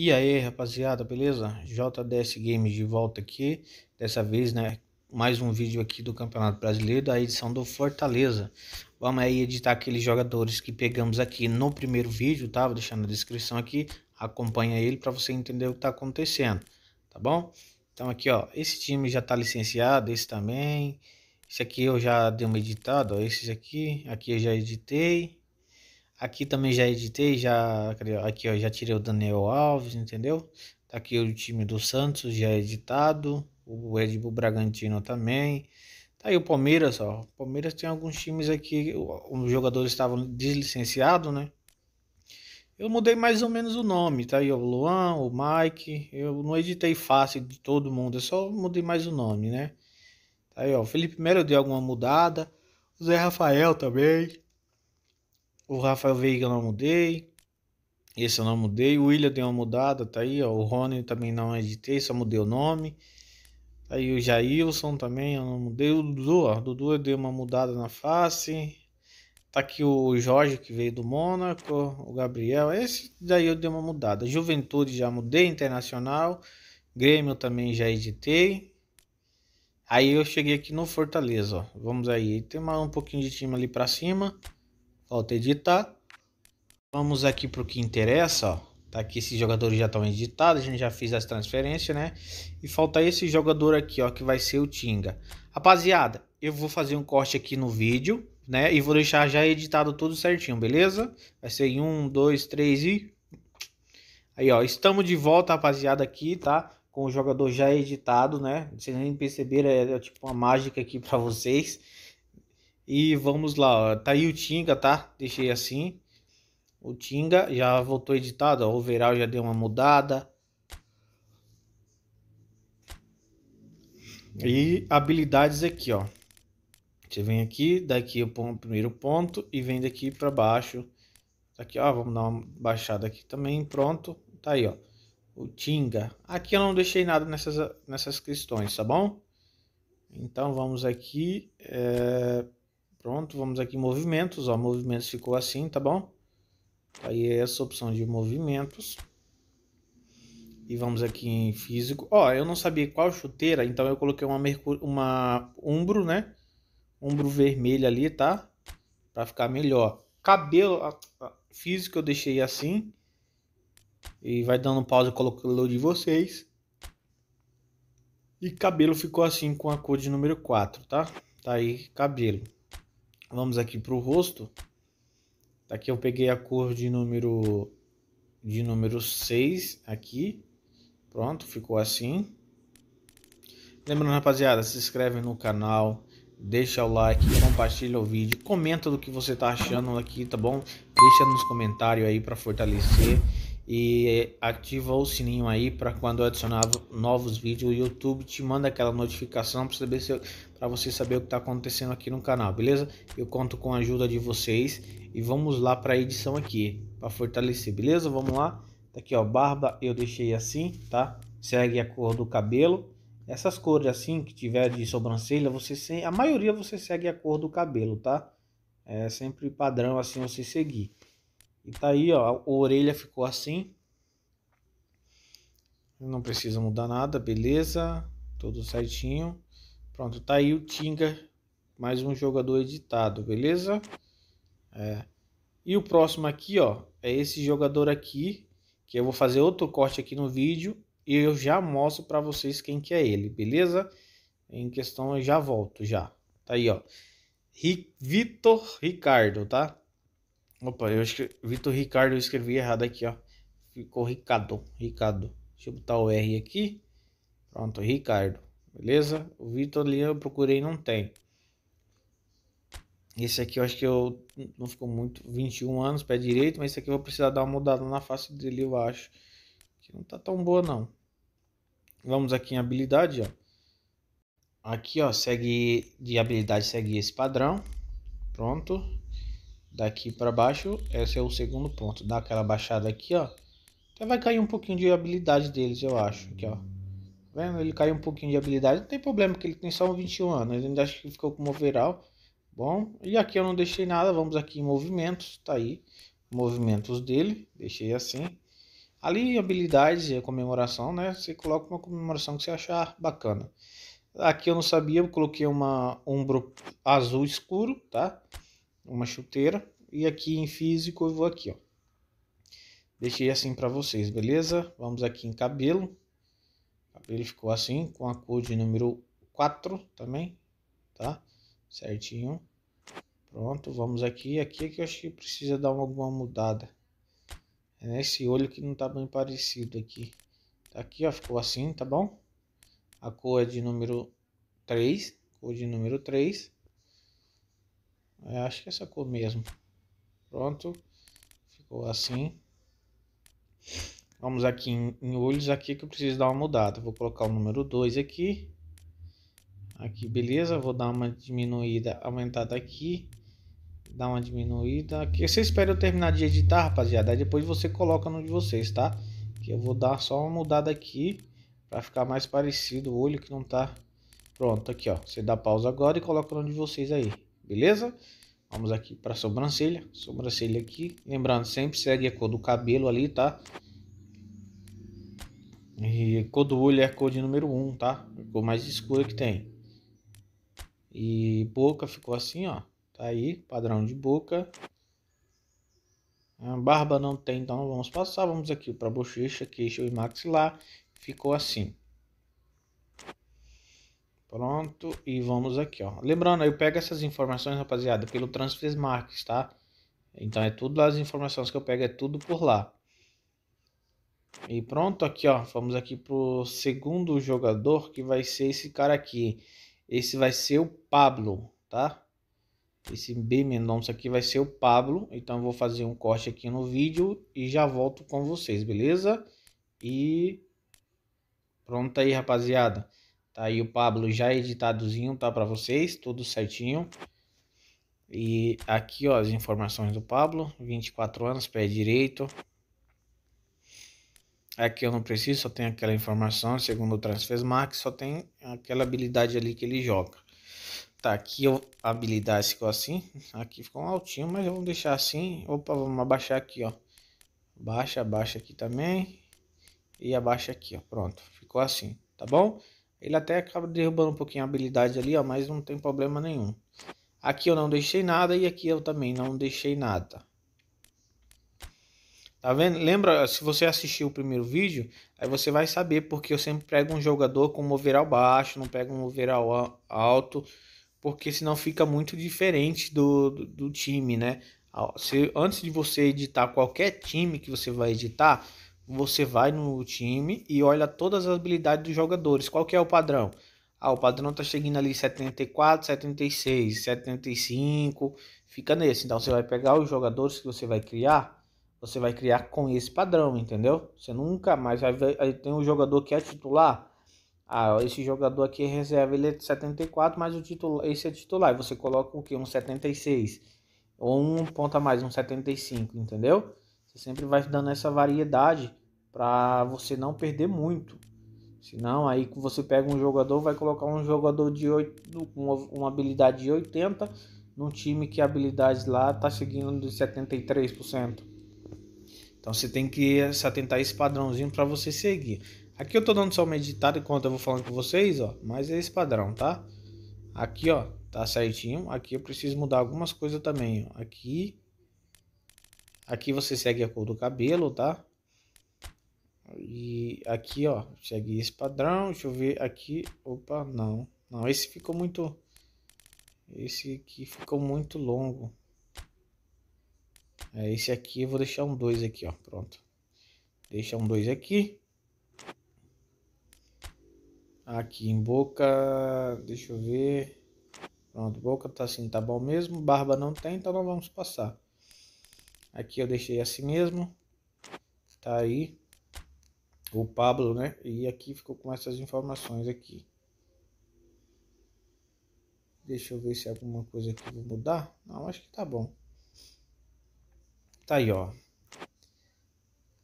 E aí rapaziada, beleza? JDS Games de volta aqui, dessa vez né, mais um vídeo aqui do Campeonato Brasileiro, da edição do Fortaleza. Vamos aí editar aqueles jogadores que pegamos aqui no primeiro vídeo, tá? Vou deixar na descrição aqui, acompanha ele para você entender o que tá acontecendo, tá bom? Então aqui ó, esse time já tá licenciado, esse também, esse aqui eu já dei uma editada, ó, esses aqui, aqui eu já editei, Aqui também já editei, já aqui ó, já tirei o Daniel Alves, entendeu? Tá aqui o time do Santos já editado, o Red Bull Bragantino também. Tá aí o Palmeiras, ó. O Palmeiras tem alguns times aqui, os jogadores estavam deslicenciados, né? Eu mudei mais ou menos o nome, tá aí o Luan, o Mike. Eu não editei fácil de todo mundo, eu só mudei mais o nome, né? Tá aí, ó. O Felipe Melo deu alguma mudada. O Zé Rafael também. O Rafael Veiga eu não mudei. Esse eu não mudei. O William deu uma mudada, tá aí. Ó. O Rony também não editei, só mudei o nome. Tá aí o Jailson também, eu não mudei. O Dudu, ó. O Dudu eu dei uma mudada na face. Tá aqui o Jorge que veio do Mônaco, o Gabriel. Esse daí eu dei uma mudada. Juventude já mudei, Internacional. Grêmio também já editei. Aí eu cheguei aqui no Fortaleza, ó. Vamos aí. Tem um pouquinho de time ali para cima. Falta editar. Tá. Vamos aqui para o que interessa, ó. Tá aqui esses jogadores já estão editados, a gente já fez as transferências, né? E falta esse jogador aqui, ó, que vai ser o Tinga. Rapaziada, eu vou fazer um corte aqui no vídeo, né? E vou deixar já editado tudo certinho, beleza? Vai ser em um, dois, três e... Aí, ó, estamos de volta, rapaziada, aqui, tá? Com o jogador já editado, né? Vocês nem perceberam, é, é tipo uma mágica aqui para vocês. E vamos lá, ó. tá aí o Tinga, tá? Deixei assim. O Tinga já voltou editado, ó. o overall já deu uma mudada. E habilidades aqui, ó. Você vem aqui, daqui eu ponho o primeiro ponto e vem daqui para baixo. Tá aqui, ó, vamos dar uma baixada aqui também, pronto. Tá aí, ó. O Tinga. Aqui eu não deixei nada nessas, nessas questões, tá bom? Então vamos aqui. É... Pronto, vamos aqui em movimentos, ó, movimentos ficou assim, tá bom? Aí é essa opção de movimentos. E vamos aqui em físico. Ó, eu não sabia qual chuteira, então eu coloquei uma, uma umbro, né? Umbro vermelho ali, tá? Pra ficar melhor. Cabelo físico eu deixei assim. E vai dando pausa colocando de vocês. E cabelo ficou assim com a cor de número 4, tá? Tá aí cabelo. Vamos aqui para o rosto. Aqui eu peguei a cor de número de número 6 aqui. Pronto, ficou assim. Lembrando, rapaziada, se inscreve no canal, deixa o like, compartilha o vídeo, comenta do que você tá achando aqui, tá bom? Deixa nos comentários aí para fortalecer e ativa o sininho aí para quando eu adicionar novos vídeos o YouTube te manda aquela notificação para saber se para você saber o que está acontecendo aqui no canal, beleza? Eu conto com a ajuda de vocês e vamos lá para a edição aqui para fortalecer, beleza? Vamos lá. Tá aqui ó, barba eu deixei assim, tá? Segue a cor do cabelo. Essas cores assim que tiver de sobrancelha, você sem a maioria você segue a cor do cabelo, tá? É sempre padrão assim você seguir. E tá aí, ó, a orelha ficou assim. Não precisa mudar nada, beleza? Tudo certinho. Pronto, tá aí o Tinga, mais um jogador editado, beleza? É. E o próximo aqui, ó, é esse jogador aqui, que eu vou fazer outro corte aqui no vídeo e eu já mostro para vocês quem que é ele, beleza? Em questão eu já volto já. Tá aí, ó. Vitor Ricardo, tá? Opa, eu acho que Vitor Ricardo, eu escrevi errado aqui, ó. Ficou Ricardo. Ricardo. Deixa eu botar o R aqui. Pronto, Ricardo. Beleza? O Vitor ali eu procurei não tem. Esse aqui eu acho que eu não ficou muito. 21 anos, pé direito, mas esse aqui eu vou precisar dar uma mudada na face dele, eu acho. Que não tá tão boa, não. Vamos aqui em habilidade, ó. Aqui, ó, segue de habilidade, segue esse padrão. Pronto daqui para baixo, esse é o segundo ponto. Dá aquela baixada aqui, ó. Até vai cair um pouquinho de habilidade deles, eu acho. Aqui, ó. Tá vendo? Ele caiu um pouquinho de habilidade. Não tem problema, porque ele tem só 21 anos. Ele ainda acho que ficou com o overall. Bom, e aqui eu não deixei nada. Vamos aqui em movimentos. Tá aí. Movimentos dele. Deixei assim. Ali, habilidades e a comemoração, né? Você coloca uma comemoração que você achar bacana. Aqui eu não sabia, eu coloquei uma ombro azul escuro, tá? uma chuteira. E aqui em físico eu vou aqui, ó. Deixei assim para vocês, beleza? Vamos aqui em cabelo. Cabelo ficou assim, com a cor de número 4 também, tá? Certinho. Pronto, vamos aqui. Aqui é que eu acho que precisa dar alguma mudada. É nesse olho que não tá bem parecido aqui. Tá aqui, ó, ficou assim, tá bom? A cor é de número 3, cor de número 3. Eu é, acho que é essa cor mesmo. Pronto. Ficou assim. Vamos aqui em, em olhos aqui que eu preciso dar uma mudada. Vou colocar o número 2 aqui. Aqui, beleza. Vou dar uma diminuída, aumentada aqui. Dar uma diminuída aqui. Você espera eu terminar de editar, rapaziada. Aí depois você coloca no de vocês, tá? Que eu vou dar só uma mudada aqui. Pra ficar mais parecido o olho que não tá... Pronto, aqui ó. Você dá pausa agora e coloca no de vocês aí beleza? Vamos aqui para sobrancelha, sobrancelha aqui, lembrando, sempre segue a cor do cabelo ali, tá? E a cor do olho é a cor de número 1, um, tá? A cor mais escura que tem. E boca ficou assim, ó, tá aí, padrão de boca. A barba não tem, então vamos passar, vamos aqui para bochecha, queixo e maxilar, ficou assim. Pronto, e vamos aqui, ó. Lembrando, eu pego essas informações, rapaziada, pelo Transfer Markets, tá? Então é tudo lá, as informações que eu pego é tudo por lá. E pronto, aqui, ó. Vamos aqui pro segundo jogador, que vai ser esse cara aqui. Esse vai ser o Pablo, tá? Esse B Mendonça aqui vai ser o Pablo. Então eu vou fazer um corte aqui no vídeo e já volto com vocês, beleza? E pronto aí, rapaziada. Tá aí o Pablo já editadozinho, tá para vocês, tudo certinho. E aqui, ó, as informações do Pablo, 24 anos, pé direito. Aqui eu não preciso, só tem aquela informação, segundo o Max, só tem aquela habilidade ali que ele joga. Tá, aqui eu, a habilidade ficou assim, aqui ficou um altinho, mas vamos deixar assim. Opa, vamos abaixar aqui, ó. Baixa, abaixa aqui também. E abaixa aqui, ó, pronto, ficou assim, tá bom? Ele até acaba derrubando um pouquinho a habilidade ali, ó, mas não tem problema nenhum. Aqui eu não deixei nada e aqui eu também não deixei nada. Tá vendo? Lembra, se você assistiu o primeiro vídeo, aí você vai saber porque eu sempre pego um jogador com um overall baixo, não pego um overall alto, porque senão fica muito diferente do, do, do time, né? Se, antes de você editar qualquer time que você vai editar, você vai no time e olha todas as habilidades dos jogadores. Qual que é o padrão? Ah, o padrão tá chegando ali 74, 76, 75, fica nesse. Então você vai pegar os jogadores que você vai criar, você vai criar com esse padrão, entendeu? Você nunca mais vai ver, aí tem um jogador que é titular. Ah, esse jogador aqui é reserva, ele é 74, mas o titular, esse é titular. E você coloca o que? Um 76 ou um ponto a mais, um 75, entendeu? Você sempre vai dando essa variedade para você não perder muito. Senão aí você pega um jogador, vai colocar um jogador de 8, com uma habilidade de 80 num time que a habilidade lá tá seguindo de 73%. Então você tem que se atentar a esse padrãozinho para você seguir. Aqui eu tô dando só uma editada enquanto eu vou falando com vocês, ó, mas é esse padrão, tá? Aqui, ó, tá certinho. Aqui eu preciso mudar algumas coisas também, ó. Aqui Aqui você segue a cor do cabelo, tá? E aqui, ó, segue esse padrão. Deixa eu ver aqui. Opa, não. Não, esse ficou muito... Esse aqui ficou muito longo. É, esse aqui eu vou deixar um 2 aqui, ó. Pronto. Deixa um 2 aqui. Aqui em boca, deixa eu ver. Pronto, boca tá assim, tá bom mesmo. Barba não tem, então não vamos passar. Aqui eu deixei assim mesmo. Tá aí o Pablo, né? E aqui ficou com essas informações aqui. Deixa eu ver se alguma coisa aqui vou mudar. Não, acho que tá bom. Tá aí, ó.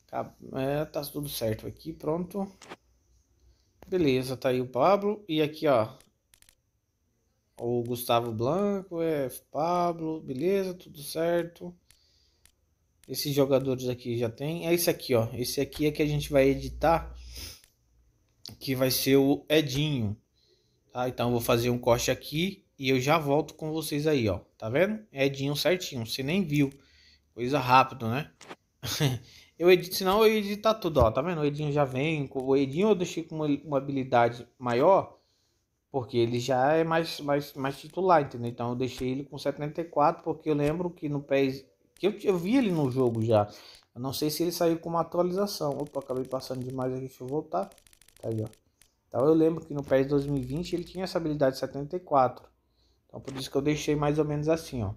Tá, é, tá tudo certo aqui, pronto. Beleza, tá aí o Pablo. E aqui, ó. O Gustavo Blanco, é Pablo, beleza, tudo certo. Esses jogadores aqui já tem. É esse aqui, ó. Esse aqui é que a gente vai editar. Que vai ser o Edinho. Tá? Então vou fazer um corte aqui. E eu já volto com vocês aí, ó. Tá vendo? É Edinho certinho. Você nem viu. Coisa rápido, né? eu edito, senão eu editar tudo, ó. Tá vendo? O Edinho já vem. O Edinho eu deixei com uma, uma habilidade maior. Porque ele já é mais, mais, mais titular, entendeu? Então eu deixei ele com 74. Porque eu lembro que no PES eu, eu vi ele no jogo já. Eu não sei se ele saiu com uma atualização. Opa, acabei passando demais aqui, deixa eu voltar. Tá aí, ó. Então eu lembro que no PES 2020 ele tinha essa habilidade 74. Então por isso que eu deixei mais ou menos assim, ó.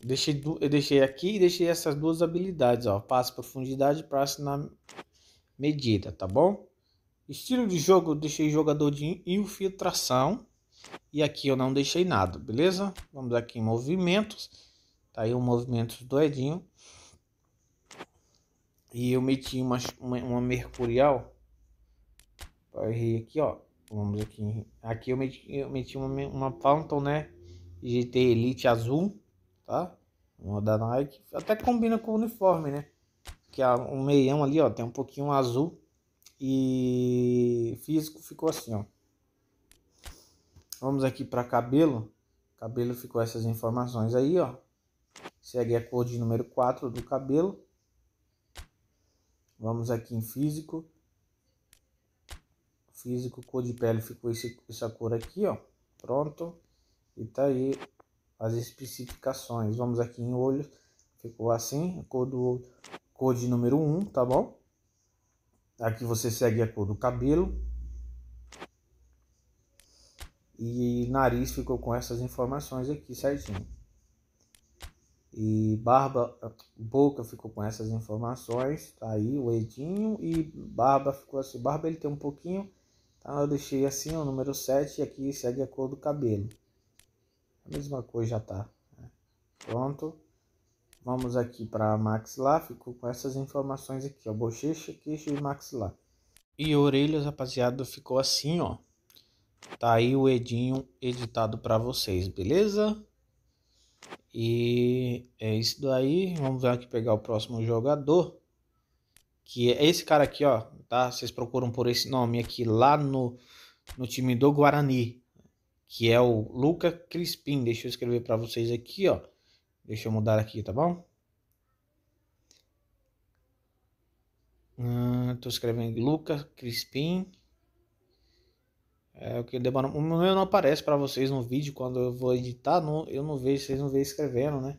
deixei, eu deixei aqui e deixei essas duas habilidades, ó. passo profundidade e passe na medida, tá bom? Estilo de jogo, eu deixei jogador de infiltração. E aqui eu não deixei nada, beleza? Vamos aqui em movimentos. Tá aí um movimento doidinho. E eu meti uma, uma, uma mercurial. errei aqui, ó. Vamos aqui. Aqui eu meti, eu meti uma, uma Fountain, né? GT Elite azul, tá? Uma da Nike. Até combina com o uniforme, né? Que a, o meião ali, ó, tem um pouquinho azul. E físico ficou assim, ó. Vamos aqui para cabelo. Cabelo ficou essas informações aí, ó. Segue a cor de número 4 do cabelo. Vamos aqui em físico. Físico, cor de pele ficou esse, essa cor aqui, ó. Pronto. E tá aí as especificações. Vamos aqui em olho. Ficou assim, a cor do Cor de número 1, tá bom? Aqui você segue a cor do cabelo. E nariz ficou com essas informações aqui certinho. E Barba Boca ficou com essas informações, tá aí o Edinho e Barba ficou assim, Barba ele tem um pouquinho, tá? Eu deixei assim o número 7 e aqui segue a cor do cabelo. A mesma coisa já tá. Né? Pronto. Vamos aqui para maxilar, ficou com essas informações aqui, ó, bochecha, queixo e maxilar. E orelhas, rapaziada, ficou assim, ó. Tá aí o Edinho editado para vocês, beleza? E é isso daí. Vamos aqui pegar o próximo jogador. Que é esse cara aqui, ó. Tá? Vocês procuram por esse nome aqui lá no, no time do Guarani. Que é o Luca Crispim. Deixa eu escrever para vocês aqui, ó. Deixa eu mudar aqui, tá bom? Estou ah, escrevendo Luca Crispim. É o que demora. O meu não aparece para vocês no vídeo quando eu vou editar, não, eu não vejo, vocês não veem escrevendo, né?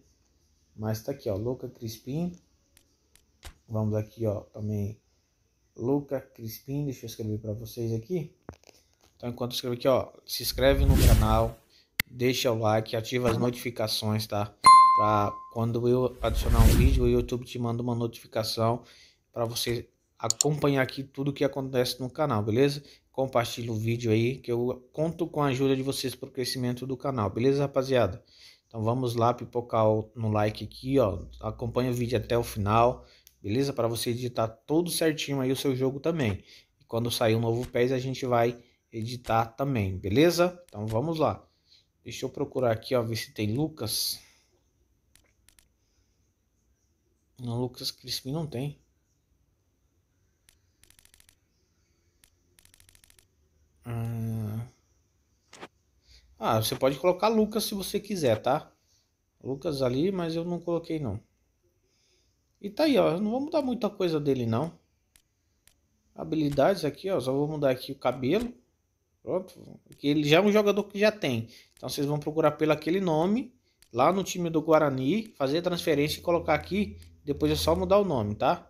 Mas tá aqui, ó, Luca Crispim. Vamos aqui, ó, também Luca Crispim, deixa eu escrever para vocês aqui. Então, enquanto eu escrevo aqui, ó, se inscreve no canal, deixa o like, ativa as notificações, tá? Pra quando eu adicionar um vídeo, o YouTube te manda uma notificação para você acompanhar aqui tudo que acontece no canal, beleza? compartilhe o vídeo aí, que eu conto com a ajuda de vocês para o crescimento do canal, beleza, rapaziada? Então vamos lá pipocar no like aqui, ó. Acompanha o vídeo até o final, beleza? Para você editar tudo certinho aí o seu jogo também. E quando sair um novo PES, a gente vai editar também, beleza? Então vamos lá. Deixa eu procurar aqui, ó, ver se tem Lucas. Não, Lucas Crispim não tem. Ah, ah, você pode colocar Lucas se você quiser, tá? Lucas ali, mas eu não coloquei não. E tá aí, ó. não vou mudar muita coisa dele não. Habilidades aqui, ó. Só vou mudar aqui o cabelo. Pronto. Porque ele já é um jogador que já tem. Então vocês vão procurar pelo aquele nome lá no time do Guarani, fazer transferência e colocar aqui. Depois é só mudar o nome, tá?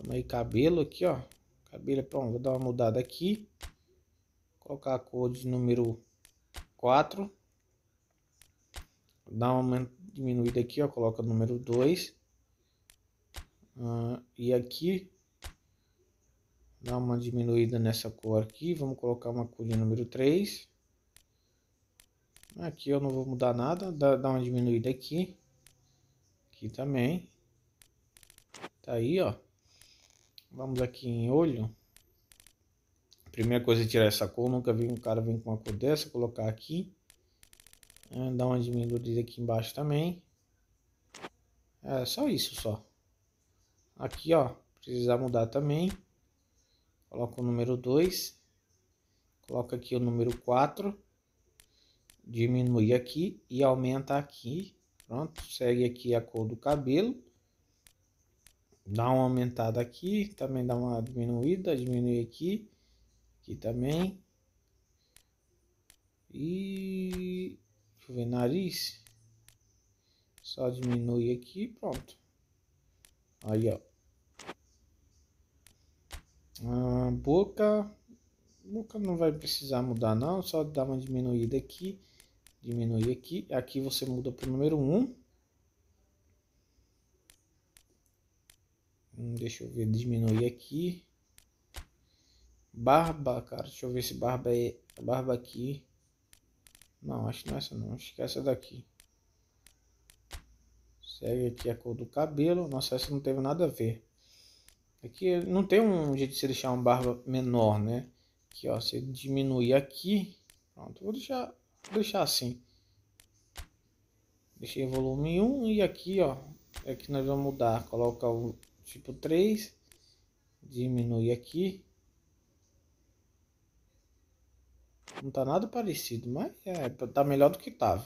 Vamos aí, cabelo aqui, ó. Cabelo, é pronto, vou dar uma mudada aqui colocar a cor de número 4 dá uma diminuída aqui ó coloca o número 2 uh, ah, e aqui dá uma diminuída nessa cor aqui vamos colocar uma cor de número 3 aqui eu não vou mudar nada dá, dá uma diminuída aqui aqui também tá aí ó vamos aqui em olho Primeira coisa é tirar essa cor. Nunca vi um cara vir com uma cor dessa. Colocar aqui. É, dar uma diminuída aqui embaixo também. É só isso só. Aqui ó. Precisar mudar também. Coloca o número 2. Coloca aqui o número 4. Diminui aqui e aumenta aqui. Pronto. Segue aqui a cor do cabelo dá uma aumentada aqui, também dá uma diminuída, diminui aqui, Aqui também. E... Deixa eu ver, nariz. Só diminui aqui pronto. Aí, ó. A ah, boca... Boca não vai precisar mudar não, só dá uma diminuída aqui. Diminui aqui. Aqui você muda para o número 1. Hum, deixa eu ver, diminuir aqui. Barba, cara. Deixa eu ver se barba é. Barba aqui. Não, acho que não é essa não. Acho que é essa daqui. Segue aqui a cor do cabelo. Nossa, essa não teve nada a ver. Aqui é não tem um jeito de você deixar uma barba menor, né? Aqui, ó. Você diminuir aqui. Pronto, vou deixar, vou deixar assim. Deixei volume 1 e aqui, ó. é que nós vamos mudar. Coloca o tipo 3. Diminui aqui. Não tá nada parecido, mas é, tá melhor do que tava.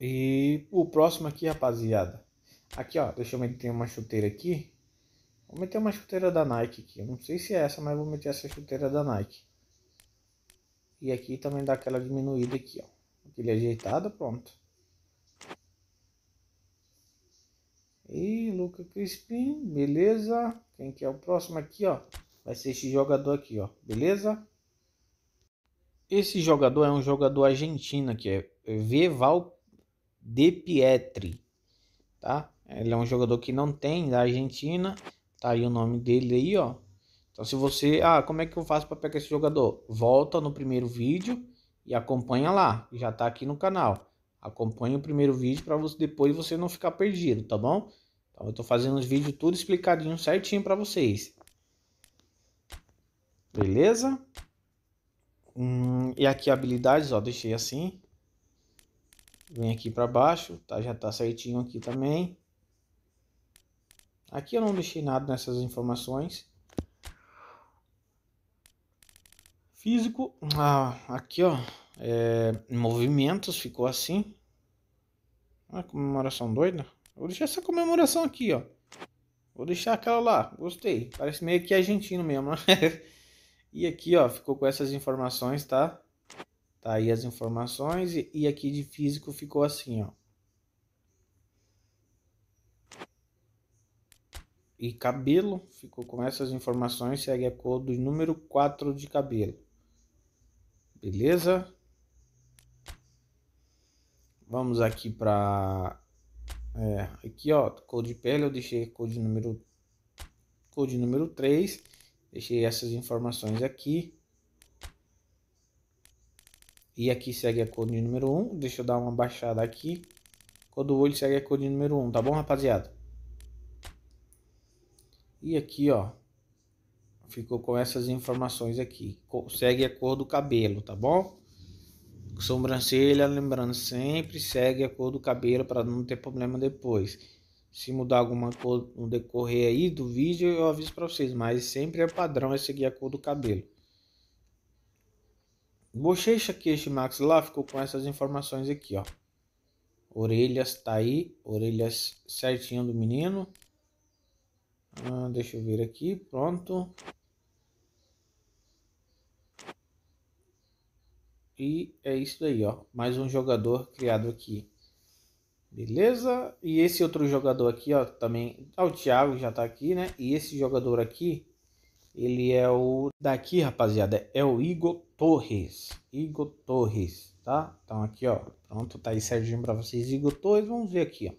E o próximo aqui, rapaziada. Aqui, ó, deixa eu meter uma chuteira aqui. Vou meter uma chuteira da Nike aqui. Eu não sei se é essa, mas vou meter essa chuteira da Nike. E aqui também dá aquela diminuída aqui, ó. Aquele ajeitado, pronto. E Luca Crispim, beleza. Quem que é o próximo aqui, ó? vai ser esse jogador aqui, ó, beleza? Esse jogador é um jogador argentino que é Veval De Pietri, tá? Ele é um jogador que não tem da Argentina, tá aí o nome dele aí, ó. Então se você, ah, como é que eu faço para pegar esse jogador? Volta no primeiro vídeo e acompanha lá, já tá aqui no canal. Acompanha o primeiro vídeo para você depois você não ficar perdido, tá bom? Então eu tô fazendo os vídeos tudo explicadinho certinho para vocês. Beleza? Hum, e aqui habilidades, ó, deixei assim. Vem aqui para baixo, tá? Já tá certinho aqui também. Aqui eu não deixei nada nessas informações. Físico, ah, aqui ó, é, movimentos ficou assim. Uma comemoração doida. Vou deixar essa comemoração aqui, ó. Vou deixar aquela lá. Gostei. Parece meio que argentino mesmo, né? E aqui, ó, ficou com essas informações, tá? Tá aí as informações e, e aqui de físico ficou assim, ó. E cabelo ficou com essas informações, segue a cor do número 4 de cabelo. Beleza? Vamos aqui para é, aqui ó, cor de pele eu deixei cor de número cor de número 3 Deixei essas informações aqui. E aqui segue a cor de número 1. Deixa eu dar uma baixada aqui. Cor do olho segue a cor de número 1, tá bom, rapaziada? E aqui, ó. Ficou com essas informações aqui. Segue a cor do cabelo, tá bom? Sobrancelha, lembrando sempre, segue a cor do cabelo para não ter problema depois. Se mudar alguma cor no decorrer aí do vídeo, eu aviso para vocês, mas sempre é padrão é seguir a cor do cabelo. Bochecha, queixo Max lá ficou com essas informações aqui, ó. Orelhas tá aí, orelhas certinho do menino. Ah, deixa eu ver aqui, pronto. E é isso aí, ó. Mais um jogador criado aqui. Beleza? E esse outro jogador aqui, ó, também, ó, o Thiago já tá aqui, né? E esse jogador aqui, ele é o daqui, rapaziada, é o Igor Torres. Igor Torres, tá? Então aqui, ó, pronto, tá aí certinho para vocês, Igor Torres. Vamos ver aqui, ó,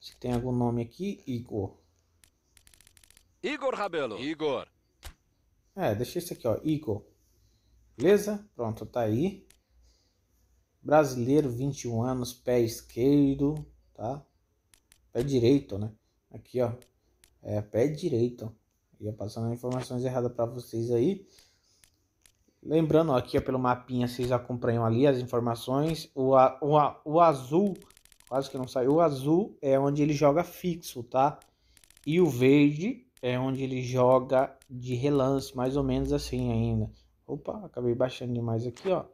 se tem algum nome aqui, Igor. Igor Rabelo. Igor. É, deixa isso aqui, ó, Igor. Beleza? Pronto, tá aí. Brasileiro, 21 anos, pé esquerdo, tá? Pé direito, né? Aqui, ó. É pé direito. Ia passando informações erradas para vocês aí. Lembrando, ó, aqui ó, pelo mapinha vocês acompanham ali as informações. O, a, o, a, o azul, quase que não saiu. O azul é onde ele joga fixo, tá? E o verde é onde ele joga de relance, mais ou menos assim ainda. Opa, acabei baixando demais aqui, ó.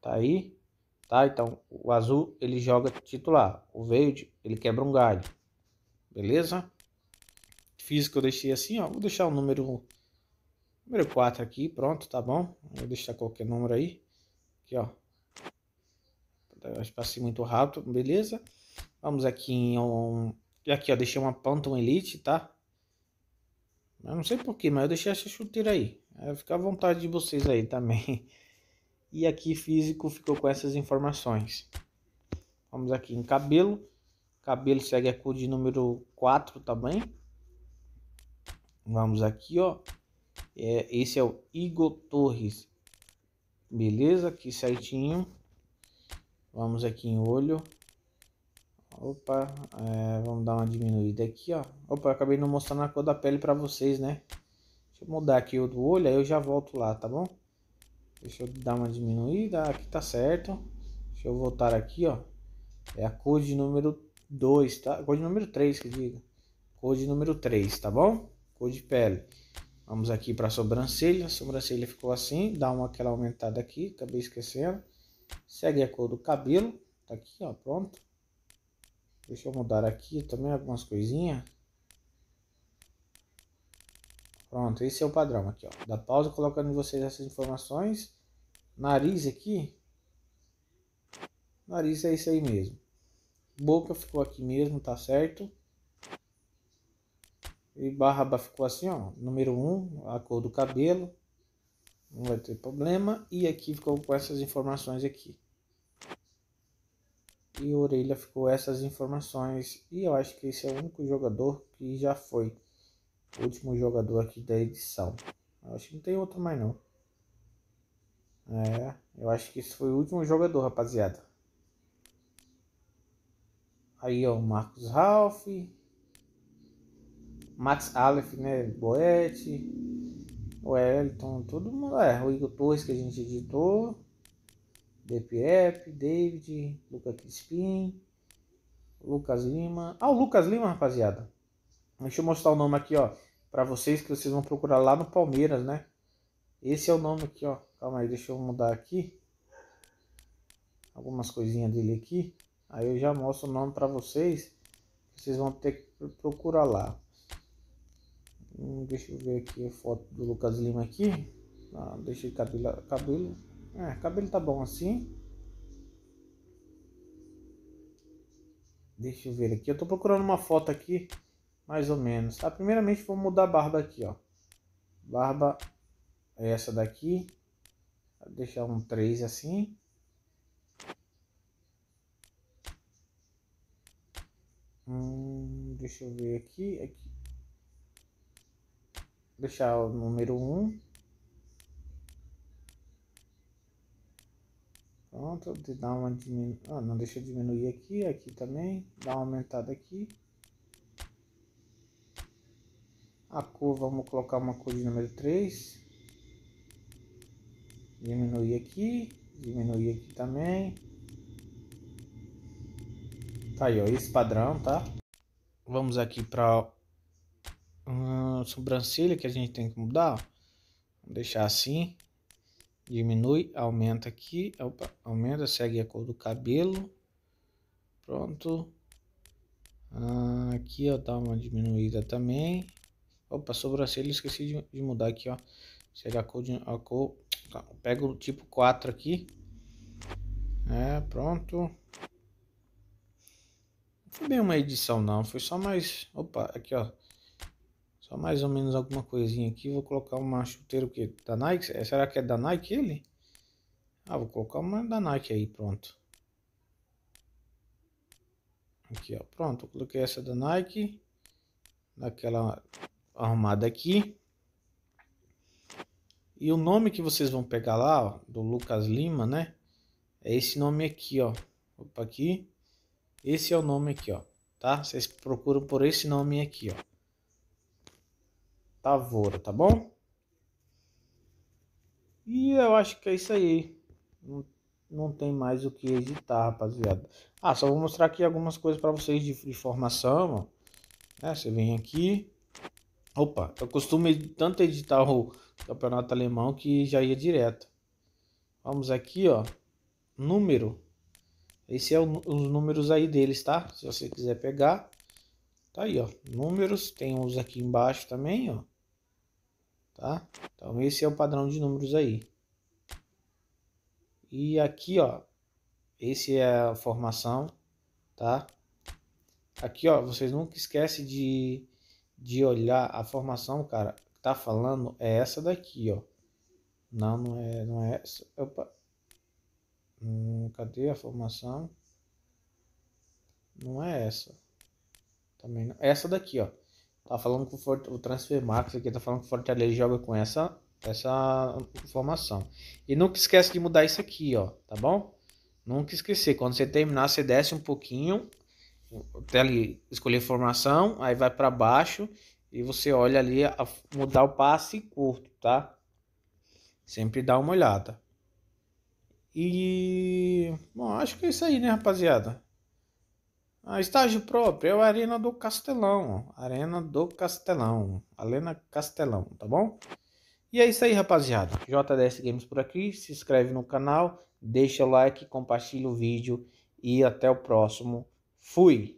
Tá aí tá? Então, o azul ele joga titular, o verde ele quebra um galho, beleza? Físico eu deixei assim, ó, vou deixar o número número 4 aqui, pronto, tá bom? Vou deixar qualquer número aí, aqui, ó. Eu passei muito rápido, beleza? Vamos aqui em um... Aqui, ó, deixei uma Phantom Elite, tá? Eu não sei porquê, mas eu deixei essa chuteira aí. É, fica à vontade de vocês aí também. E aqui físico ficou com essas informações. Vamos aqui em cabelo. Cabelo segue a cor de número 4 também. Vamos aqui, ó. É, esse é o Igor Torres. Beleza, aqui certinho. Vamos aqui em olho. Opa, é, vamos dar uma diminuída aqui, ó. Opa, acabei não mostrando a cor da pele para vocês, né? Deixa eu mudar aqui o do olho, aí eu já volto lá, tá bom? Deixa eu dar uma diminuída. Aqui tá certo. Deixa eu voltar aqui, ó. É a code número 2, tá? Code número 3, que diga. Code número 3, tá bom? Code pele. Vamos aqui para sobrancelha. A sobrancelha ficou assim. Dá uma aquela aumentada aqui. Acabei esquecendo. Segue a cor do cabelo. Tá aqui, ó. Pronto. Deixa eu mudar aqui também algumas coisinhas. Pronto, esse é o padrão aqui, ó. Dá pausa colocando em vocês essas informações. Nariz aqui. Nariz é isso aí mesmo. Boca ficou aqui mesmo, tá certo. E barba ficou assim, ó. Número 1, um, a cor do cabelo. Não vai ter problema. E aqui ficou com essas informações aqui. E a orelha ficou essas informações. E eu acho que esse é o único jogador que já foi. O último jogador aqui da edição. Eu acho que não tem outro mais não. É, eu acho que esse foi o último jogador, rapaziada. Aí, ó, o Marcos Ralph. Max Aleph, né? Boete. O Elton, todo mundo. É, o Igor Torres que a gente editou. DPF, David, Lucas Crispim, Lucas Lima. Ah, o Lucas Lima, rapaziada. Deixa eu mostrar o nome aqui, ó, para vocês que vocês vão procurar lá no Palmeiras, né? Esse é o nome aqui, ó. Calma aí, deixa eu mudar aqui. Algumas coisinhas dele aqui. Aí eu já mostro o nome para vocês. Vocês vão ter que procurar lá. Hum, deixa eu ver aqui a foto do Lucas Lima aqui. Ah, deixa cabelo, cabelo. É, cabelo tá bom assim. Deixa eu ver aqui. Eu tô procurando uma foto aqui, mais ou menos. Tá, primeiramente vou mudar a barba aqui, ó. Barba é essa daqui deixar um 3 assim. Hum, deixa eu ver aqui, aqui. Deixar o número 1. Pronto, dá uma diminu... ah, não deixa eu diminuir aqui, aqui também, dá uma aumentada aqui. A cor, vamos colocar uma cor de número 3 diminuir aqui, diminuir aqui também. Tá aí, ó, esse padrão, tá? Vamos aqui para hum, sobrancelha que a gente tem que mudar. Vou deixar assim. Diminui, aumenta aqui, opa, aumenta, segue a cor do cabelo. Pronto. Ah, aqui, ó, dá uma diminuída também. Opa, sobrancelha, esqueci de, de mudar aqui, ó. Chega a cor de a cor, tá, pego o tipo 4 aqui. É, pronto. Não foi bem uma edição não, foi só mais, opa, aqui ó. Só mais ou menos alguma coisinha aqui, vou colocar uma chuteira que é da Nike, é, será que é da Nike ele? Ah, vou colocar uma da Nike aí, pronto. Aqui ó, pronto, coloquei essa da Nike. Daquela arrumada aqui. E o nome que vocês vão pegar lá, ó, do Lucas Lima, né? É esse nome aqui, ó. Opa, aqui. Esse é o nome aqui, ó. Tá? Vocês procuram por esse nome aqui, ó. Tavora, tá bom? E eu acho que é isso aí. Não, não tem mais o que editar, rapaziada. Ah, só vou mostrar aqui algumas coisas para vocês de, de formação, ó. É, você vem aqui Opa, eu costumo tanto editar o campeonato alemão que já ia direto. Vamos aqui, ó. Número. Esse é o, os números aí deles, tá? Se você quiser pegar. Tá aí, ó. Números. Tem uns aqui embaixo também, ó. Tá? Então esse é o padrão de números aí. E aqui, ó. Esse é a formação, tá? Aqui, ó. Vocês nunca esquecem de de olhar a formação, cara, que tá falando é essa daqui, ó. Não, não é, não é essa. Opa. Hum, cadê a formação? Não é essa. Também não. Essa daqui, ó. Tá falando que o, o Transfer Max aqui tá falando que o Fortaleza joga com essa essa formação. E nunca esquece de mudar isso aqui, ó, tá bom? Nunca esquecer, quando você terminar, você desce um pouquinho até ali escolher formação, aí vai para baixo e você olha ali a, mudar o passe curto, tá? Sempre dá uma olhada. E bom, acho que é isso aí, né, rapaziada? Ah, estágio próprio é o Arena do Castelão, Arena do Castelão, Arena Castelão, tá bom? E é isso aí, rapaziada. JDS Games por aqui. Se inscreve no canal, deixa o like, compartilha o vídeo e até o próximo Fui.